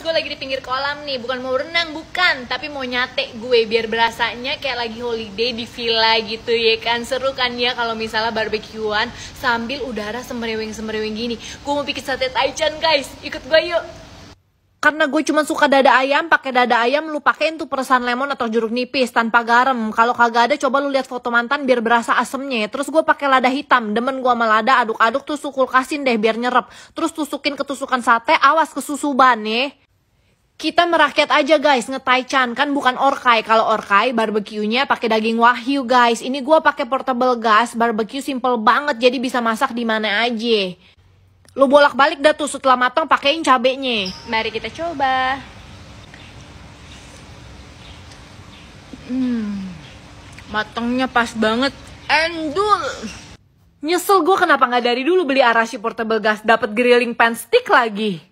gue lagi di pinggir kolam nih bukan mau renang bukan tapi mau nyate gue biar berasanya kayak lagi holiday di villa gitu ya kan seru kan ya kalau misalnya barbekyuan sambil udara semeriwing semeriwing gini gue mau bikin sate taichan guys ikut gue yuk karena gue cuma suka dada ayam, pakai dada ayam lu pakein tuh perasan lemon atau jeruk nipis tanpa garam. Kalau kagak ada coba lu lihat foto mantan biar berasa asemnya. Ya. Terus gue pakai lada hitam, demen gue sama lada aduk-aduk tusuk kulkasin deh biar nyerep. Terus tusukin ketusukan sate, awas kesusuban nih. Ya kita merakyat aja guys ngetaichan kan bukan orkai kalau orkai barbekyunya pakai daging wahyu guys ini gua pakai portable gas barbekyu simple banget jadi bisa masak di mana aja lu bolak balik dah tuh setelah matang pakein cabenya mari kita coba hmm matangnya pas banget endul nyesel gue kenapa nggak dari dulu beli arashi portable gas dapat grilling pan stick lagi